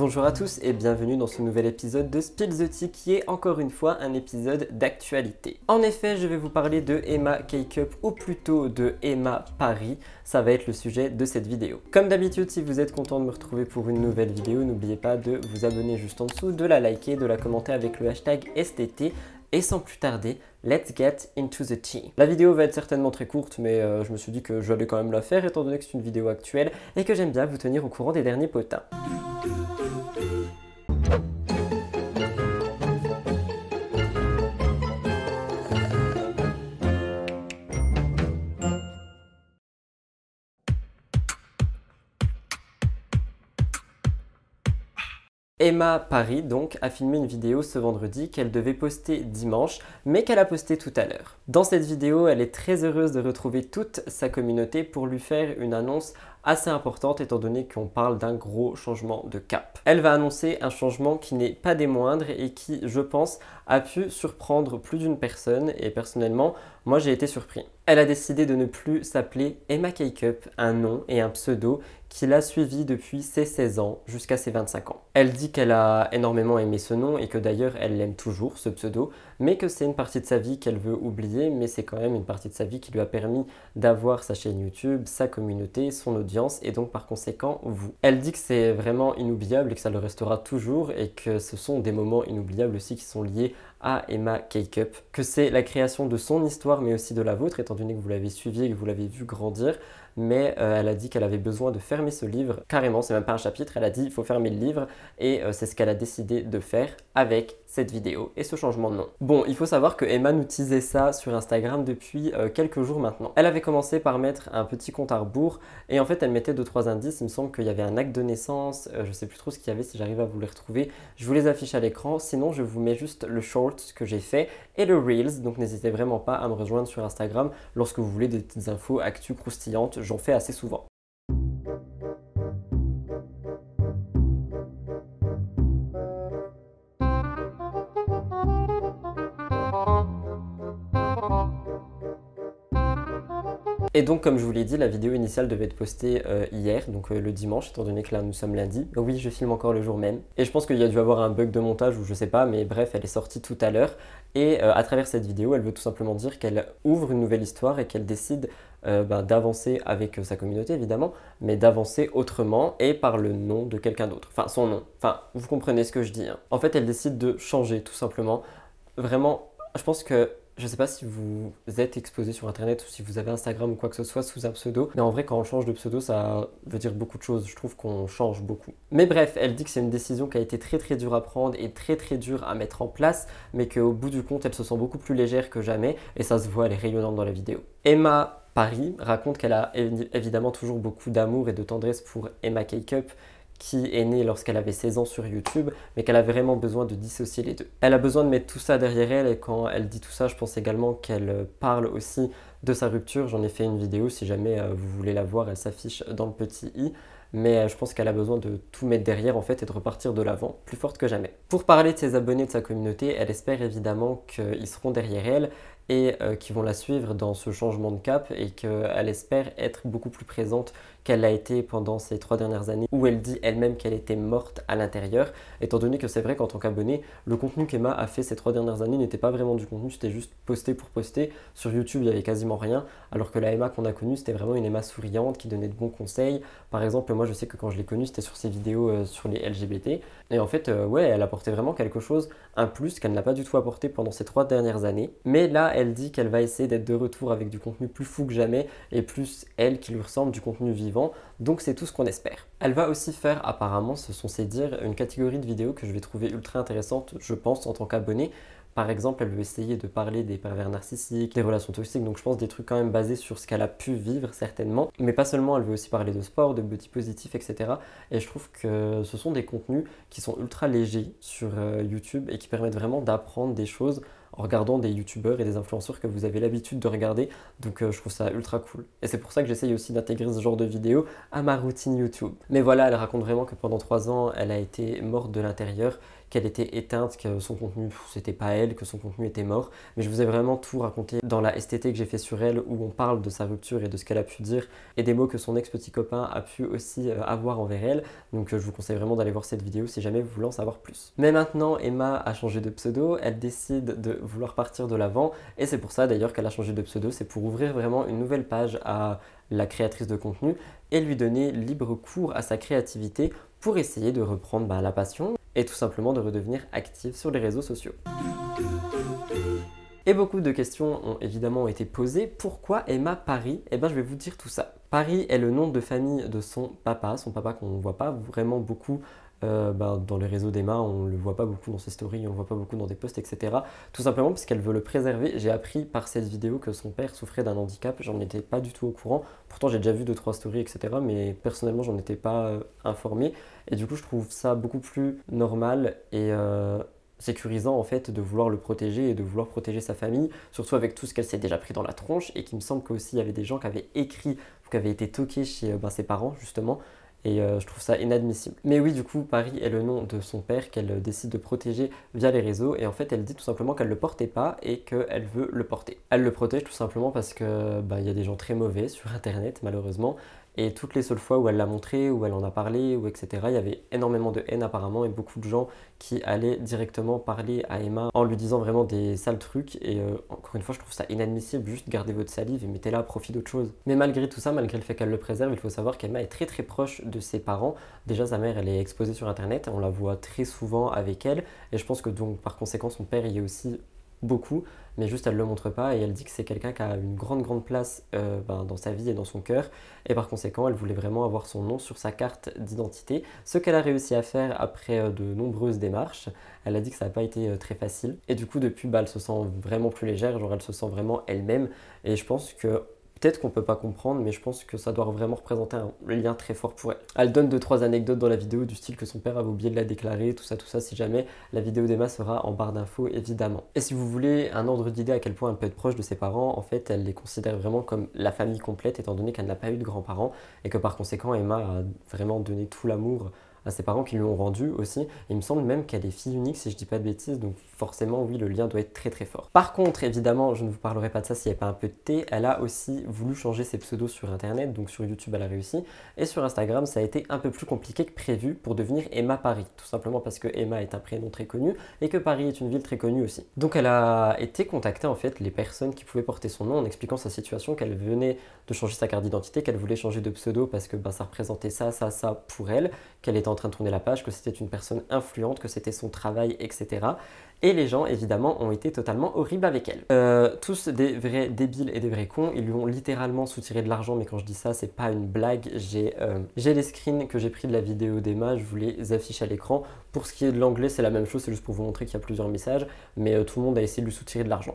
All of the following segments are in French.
Bonjour à tous et bienvenue dans ce nouvel épisode de Spill the Tea qui est encore une fois un épisode d'actualité. En effet, je vais vous parler de Emma k ou plutôt de Emma Paris. Ça va être le sujet de cette vidéo. Comme d'habitude, si vous êtes content de me retrouver pour une nouvelle vidéo, n'oubliez pas de vous abonner juste en dessous, de la liker, de la commenter avec le hashtag STT. Et sans plus tarder, let's get into the tea. La vidéo va être certainement très courte, mais euh, je me suis dit que j'allais quand même la faire étant donné que c'est une vidéo actuelle et que j'aime bien vous tenir au courant des derniers potins. Emma Paris donc a filmé une vidéo ce vendredi qu'elle devait poster dimanche mais qu'elle a postée tout à l'heure. Dans cette vidéo, elle est très heureuse de retrouver toute sa communauté pour lui faire une annonce assez importante étant donné qu'on parle d'un gros changement de cap. Elle va annoncer un changement qui n'est pas des moindres et qui, je pense, a pu surprendre plus d'une personne et personnellement, moi j'ai été surpris. Elle a décidé de ne plus s'appeler Emma Cakeup, un nom et un pseudo qui l'a suivi depuis ses 16 ans jusqu'à ses 25 ans. Elle dit qu'elle a énormément aimé ce nom et que d'ailleurs elle l'aime toujours, ce pseudo, mais que c'est une partie de sa vie qu'elle veut oublier, mais c'est quand même une partie de sa vie qui lui a permis d'avoir sa chaîne YouTube, sa communauté, son audience et donc par conséquent vous. Elle dit que c'est vraiment inoubliable et que ça le restera toujours et que ce sont des moments inoubliables aussi qui sont liés à Emma Cakeup, que c'est la création de son histoire mais aussi de la vôtre, étant donné que vous l'avez suivi et que vous l'avez vu grandir, mais euh, elle a dit qu'elle avait besoin de fermer ce livre, carrément, c'est même pas un chapitre, elle a dit il faut fermer le livre, et euh, c'est ce qu'elle a décidé de faire avec cette vidéo et ce changement de nom. Bon, il faut savoir que Emma nous teasait ça sur Instagram depuis euh, quelques jours maintenant. Elle avait commencé par mettre un petit compte à rebours et en fait elle mettait 2 trois indices. Il me semble qu'il y avait un acte de naissance, euh, je sais plus trop ce qu'il y avait si j'arrive à vous les retrouver. Je vous les affiche à l'écran, sinon je vous mets juste le short que j'ai fait et le Reels. Donc n'hésitez vraiment pas à me rejoindre sur Instagram lorsque vous voulez des infos actu croustillantes, j'en fais assez souvent. Et donc, comme je vous l'ai dit, la vidéo initiale devait être postée euh, hier, donc euh, le dimanche, étant donné que là nous sommes lundi. Oh oui, je filme encore le jour même. Et je pense qu'il y a dû avoir un bug de montage ou je sais pas, mais bref, elle est sortie tout à l'heure. Et euh, à travers cette vidéo, elle veut tout simplement dire qu'elle ouvre une nouvelle histoire et qu'elle décide ben, d'avancer avec sa communauté évidemment, mais d'avancer autrement et par le nom de quelqu'un d'autre. Enfin, son nom. Enfin, vous comprenez ce que je dis. Hein. En fait, elle décide de changer tout simplement. Vraiment, je pense que je sais pas si vous êtes exposé sur internet ou si vous avez Instagram ou quoi que ce soit sous un pseudo, mais en vrai, quand on change de pseudo, ça veut dire beaucoup de choses. Je trouve qu'on change beaucoup. Mais bref, elle dit que c'est une décision qui a été très très dure à prendre et très très dure à mettre en place, mais qu'au bout du compte, elle se sent beaucoup plus légère que jamais et ça se voit, elle est rayonnante dans la vidéo. Emma Paris raconte qu'elle a évidemment toujours beaucoup d'amour et de tendresse pour Emma Cakeup qui est née lorsqu'elle avait 16 ans sur YouTube, mais qu'elle a vraiment besoin de dissocier les deux. Elle a besoin de mettre tout ça derrière elle, et quand elle dit tout ça, je pense également qu'elle euh, parle aussi de sa rupture. J'en ai fait une vidéo, si jamais euh, vous voulez la voir, elle s'affiche dans le petit i mais euh, je pense qu'elle a besoin de tout mettre derrière en fait et de repartir de l'avant, plus forte que jamais. Pour parler de ses abonnés de sa communauté, elle espère évidemment qu'ils seront derrière elle et qui qu'ils vont la suivre dans ce changement de cap et qu'elle espère être beaucoup plus présente qu'elle a été pendant ces trois dernières années, où elle dit elle-même qu'elle était morte à l'intérieur, étant donné que c'est vrai qu'en tant qu'abonné, le contenu qu'Emma a fait ces trois dernières années n'était pas vraiment du contenu, c'était juste posté pour poster. Sur YouTube, il n'y avait quasiment rien, alors que la Emma qu'on a connue, c'était vraiment une Emma souriante qui donnait de bons conseils. Par exemple, moi je sais que quand je l'ai connue, c'était sur ses vidéos euh, sur les LGBT. Et en fait, euh, ouais, elle apportait vraiment quelque chose, un plus qu'elle n'a pas du tout apporté pendant ces trois dernières années. Mais là, elle dit qu'elle va essayer d'être de retour avec du contenu plus fou que jamais et plus elle qui lui ressemble, du contenu vivant donc c'est tout ce qu'on espère. Elle va aussi faire, apparemment, ce sont ses dires, une catégorie de vidéos que je vais trouver ultra intéressante, je pense, en tant qu'abonné. Par exemple, elle veut essayer de parler des pervers narcissiques, des relations toxiques, donc je pense des trucs quand même basés sur ce qu'elle a pu vivre certainement. Mais pas seulement, elle veut aussi parler de sport, de beauty positif, etc. Et je trouve que ce sont des contenus qui sont ultra légers sur euh, YouTube et qui permettent vraiment d'apprendre des choses en regardant des youtubeurs et des influenceurs que vous avez l'habitude de regarder. Donc euh, je trouve ça ultra cool. Et c'est pour ça que j'essaye aussi d'intégrer ce genre de vidéos à ma routine YouTube. Mais voilà, elle raconte vraiment que pendant 3 ans, elle a été morte de l'intérieur qu'elle était éteinte, que son contenu, c'était pas elle, que son contenu était mort. Mais je vous ai vraiment tout raconté dans la STT que j'ai fait sur elle, où on parle de sa rupture et de ce qu'elle a pu dire, et des mots que son ex-petit copain a pu aussi euh, avoir envers elle. Donc euh, je vous conseille vraiment d'aller voir cette vidéo si jamais vous voulez en savoir plus. Mais maintenant, Emma a changé de pseudo, elle décide de vouloir partir de l'avant, et c'est pour ça d'ailleurs qu'elle a changé de pseudo, c'est pour ouvrir vraiment une nouvelle page à la créatrice de contenu et lui donner libre cours à sa créativité pour essayer de reprendre bah, la passion et tout simplement de redevenir active sur les réseaux sociaux. Et beaucoup de questions ont évidemment été posées. Pourquoi Emma Paris Eh bien, je vais vous dire tout ça. Paris est le nom de famille de son papa, son papa qu'on ne voit pas vraiment beaucoup euh, ben, dans les réseaux d'Emma, on ne le voit pas beaucoup dans ses stories, on ne le voit pas beaucoup dans des posts, etc. Tout simplement parce qu'elle veut le préserver. J'ai appris par cette vidéo que son père souffrait d'un handicap, j'en étais pas du tout au courant. Pourtant j'ai déjà vu 2-3 stories, etc. Mais personnellement j'en étais pas euh, informé. Et du coup, je trouve ça beaucoup plus normal et euh, sécurisant en fait de vouloir le protéger et de vouloir protéger sa famille, surtout avec tout ce qu'elle s'est déjà pris dans la tronche et qui me semble qu'il il y avait des gens qui avaient écrit ou qui avaient été toqués chez euh, ben, ses parents justement. Et euh, je trouve ça inadmissible. Mais oui, du coup, Paris est le nom de son père qu'elle décide de protéger via les réseaux. Et en fait, elle dit tout simplement qu'elle ne le portait pas et qu'elle veut le porter. Elle le protège tout simplement parce que bah, il y a des gens très mauvais sur Internet, malheureusement. Et toutes les seules fois où elle l'a montré, où elle en a parlé, ou etc., il y avait énormément de haine apparemment et beaucoup de gens qui allaient directement parler à Emma en lui disant vraiment des sales trucs. Et euh, encore une fois, je trouve ça inadmissible. Juste gardez votre salive et mettez-la à profit d'autre chose. Mais malgré tout ça, malgré le fait qu'elle le préserve, il faut savoir qu'Emma est très très proche de ses parents. Déjà, sa mère, elle est exposée sur Internet. On la voit très souvent avec elle. Et je pense que donc, par conséquent, son père y est aussi beaucoup mais juste elle ne le montre pas et elle dit que c'est quelqu'un qui a une grande, grande place euh, ben, dans sa vie et dans son cœur. Et par conséquent, elle voulait vraiment avoir son nom sur sa carte d'identité, ce qu'elle a réussi à faire après euh, de nombreuses démarches. Elle a dit que ça n'a pas été euh, très facile. Et du coup, depuis, bah, elle se sent vraiment plus légère, genre elle se sent vraiment elle-même. Et je pense que Peut-être qu'on peut pas comprendre, mais je pense que ça doit vraiment représenter un lien très fort pour elle. Elle donne deux trois anecdotes dans la vidéo du style que son père avait oublié de la déclarer, tout ça, tout ça. Si jamais la vidéo d'Emma sera en barre d'infos, évidemment. Et si vous voulez un ordre d'idée à quel point elle peut être proche de ses parents, en fait, elle les considère vraiment comme la famille complète, étant donné qu'elle n'a pas eu de grands-parents et que par conséquent, Emma a vraiment donné tout l'amour à ses parents qui lui ont rendu aussi. Il me semble même qu'elle est fille unique si je dis pas de bêtises, donc forcément oui le lien doit être très très fort. Par contre évidemment je ne vous parlerai pas de ça s'il n'y a pas un peu de thé, elle a aussi voulu changer ses pseudos sur internet, donc sur YouTube elle a réussi, et sur Instagram ça a été un peu plus compliqué que prévu pour devenir Emma Paris, tout simplement parce que Emma est un prénom très connu et que Paris est une ville très connue aussi. Donc elle a été contactée en fait les personnes qui pouvaient porter son nom en expliquant sa situation, qu'elle venait de changer sa carte d'identité, qu'elle voulait changer de pseudo parce que ben, ça représentait ça, ça, ça pour elle, qu'elle est était en train de tourner la page, que c'était une personne influente, que c'était son travail, etc. Et les gens, évidemment, ont été totalement horribles avec elle. Euh, tous des vrais débiles et des vrais cons. Ils lui ont littéralement soutiré de l'argent, mais quand je dis ça, c'est pas une blague. J'ai euh, j'ai les screens que j'ai pris de la vidéo d'Emma, je vous les affiche à l'écran. Pour ce qui est de l'anglais, c'est la même chose, c'est juste pour vous montrer qu'il y a plusieurs messages, mais euh, tout le monde a essayé de lui soutirer de l'argent.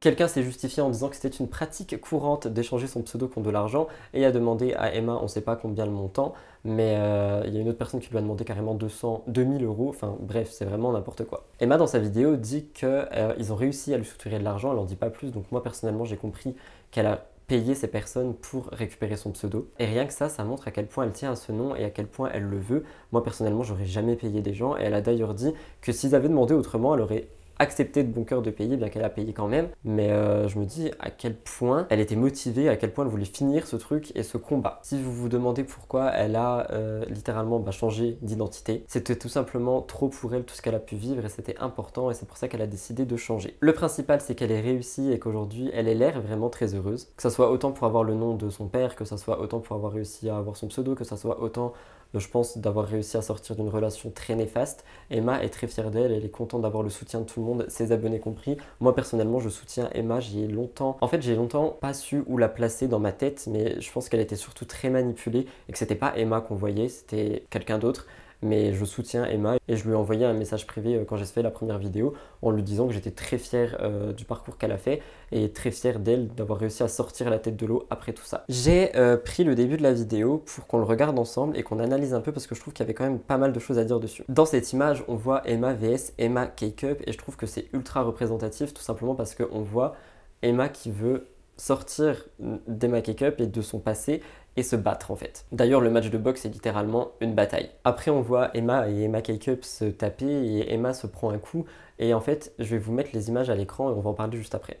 Quelqu'un s'est justifié en disant que c'était une pratique courante d'échanger son pseudo contre de l'argent et a demandé à Emma, on sait pas combien le montant, mais euh, il y a une autre personne qui lui a demandé carrément 200, 2000 euros, enfin bref, c'est vraiment n'importe quoi. Emma dans sa vidéo dit qu'ils euh, ils ont réussi à lui structurer de l'argent, elle en dit pas plus, donc moi personnellement j'ai compris qu'elle a payer ces personnes pour récupérer son pseudo. Et rien que ça, ça montre à quel point elle tient à ce nom et à quel point elle le veut. Moi personnellement, j'aurais jamais payé des gens et elle a d'ailleurs dit que s'ils avaient demandé autrement, elle aurait accepté de bon cœur de payer, bien qu'elle a payé quand même. Mais euh, je me dis à quel point elle était motivée, à quel point elle voulait finir ce truc et ce combat. Si vous vous demandez pourquoi elle a euh, littéralement bah, changé d'identité, c'était tout simplement trop pour elle tout ce qu'elle a pu vivre et c'était important et c'est pour ça qu'elle a décidé de changer. Le principal, c'est qu'elle est réussie et qu'aujourd'hui, elle est l'air vraiment très heureuse. Que ça soit autant pour avoir le nom de son père, que ça soit autant pour avoir réussi à avoir son pseudo, que ça soit autant je pense, d'avoir réussi à sortir d'une relation très néfaste. Emma est très fière d'elle, elle est contente d'avoir le soutien de tout le monde, ses abonnés compris. Moi personnellement, je soutiens Emma, j'y ai longtemps. En fait, j'ai longtemps pas su où la placer dans ma tête, mais je pense qu'elle était surtout très manipulée et que c'était pas Emma qu'on voyait, c'était quelqu'un d'autre mais je soutiens Emma et je lui ai envoyé un message privé euh, quand j'ai fait la première vidéo en lui disant que j'étais très fier euh, du parcours qu'elle a fait et très fier d'elle d'avoir réussi à sortir la tête de l'eau après tout ça. J'ai euh, pris le début de la vidéo pour qu'on le regarde ensemble et qu'on analyse un peu parce que je trouve qu'il y avait quand même pas mal de choses à dire dessus. Dans cette image, on voit Emma vs Emma Cake-Up et je trouve que c'est ultra représentatif tout simplement parce qu'on voit Emma qui veut sortir mm, d'Emma Cake-Up et de son passé et se battre en fait. D'ailleurs le match de boxe est littéralement une bataille. Après on voit Emma et Emma K-Cup se taper et Emma se prend un coup et en fait je vais vous mettre les images à l'écran et on va en parler juste après.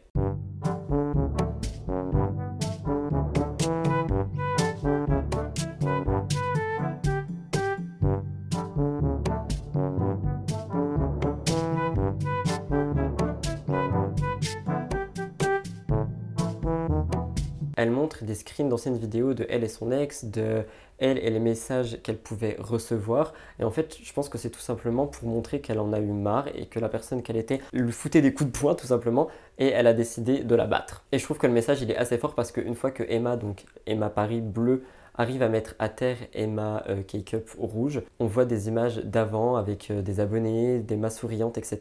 Elle montre des screens d'anciennes vidéos de elle et son ex, de elle et les messages qu'elle pouvait recevoir. Et en fait, je pense que c'est tout simplement pour montrer qu'elle en a eu marre et que la personne qu'elle était lui foutait des coups de poing tout simplement et elle a décidé de la battre. Et je trouve que le message il est assez fort parce qu'une fois que Emma, donc Emma Paris Bleu, arrive à mettre à terre Emma euh, Cakeup rouge. On voit des images d'avant avec euh, des abonnés, des mains souriantes, etc.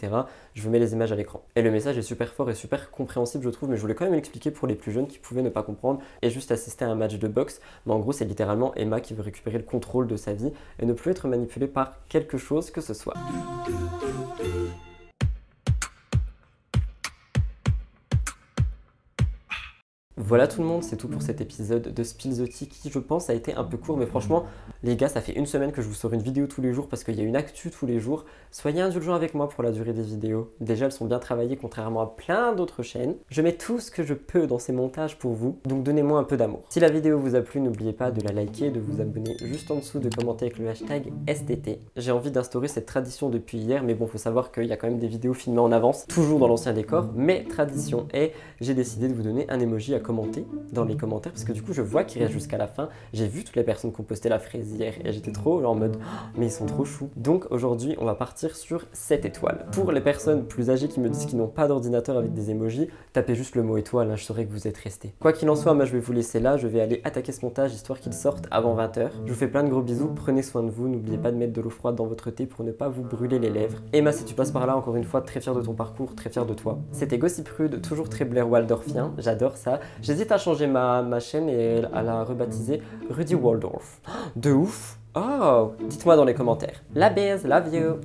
Je vous mets les images à l'écran. Et le message est super fort et super compréhensible, je trouve, mais je voulais quand même l'expliquer pour les plus jeunes qui pouvaient ne pas comprendre et juste assister à un match de boxe. Mais en gros, c'est littéralement Emma qui veut récupérer le contrôle de sa vie et ne plus être manipulée par quelque chose que ce soit. Voilà tout le monde, c'est tout pour cet épisode de Spill qui je pense a été un peu court mais franchement les gars ça fait une semaine que je vous sors une vidéo tous les jours parce qu'il y a une actu tous les jours. Soyez indulgents avec moi pour la durée des vidéos. Déjà elles sont bien travaillées contrairement à plein d'autres chaînes. Je mets tout ce que je peux dans ces montages pour vous donc donnez-moi un peu d'amour. Si la vidéo vous a plu n'oubliez pas de la liker, de vous abonner juste en dessous, de commenter avec le hashtag STT. J'ai envie d'instaurer cette tradition depuis hier mais bon faut savoir qu'il y a quand même des vidéos filmées en avance toujours dans l'ancien décor mais tradition et j'ai décidé de vous donner un emoji à commenter dans les commentaires parce que du coup je vois qu'il reste jusqu'à la fin. J'ai vu toutes les personnes qui ont posté la fraise hier et j'étais trop en mode oh, mais ils sont trop choux. Donc aujourd'hui on va partir sur cette étoile. Pour les personnes plus âgées qui me disent qu'ils n'ont pas d'ordinateur avec des emojis, tapez juste le mot étoile, hein, je saurais que vous êtes resté. Quoi qu'il en soit, moi je vais vous laisser là, je vais aller attaquer ce montage histoire qu'il sorte avant 20h. Je vous fais plein de gros bisous, prenez soin de vous, n'oubliez pas de mettre de l'eau froide dans votre thé pour ne pas vous brûler les lèvres. Emma, si tu passes par là, encore une fois, très fier de ton parcours, très fier de toi. C'était Gossip Rude, toujours très Blair Waldorfien, j'adore ça. J'hésite à changer ma, chaîne et à la rebaptiser Rudy Waldorf. De ouf Oh Dites-moi dans les commentaires. La bise, love you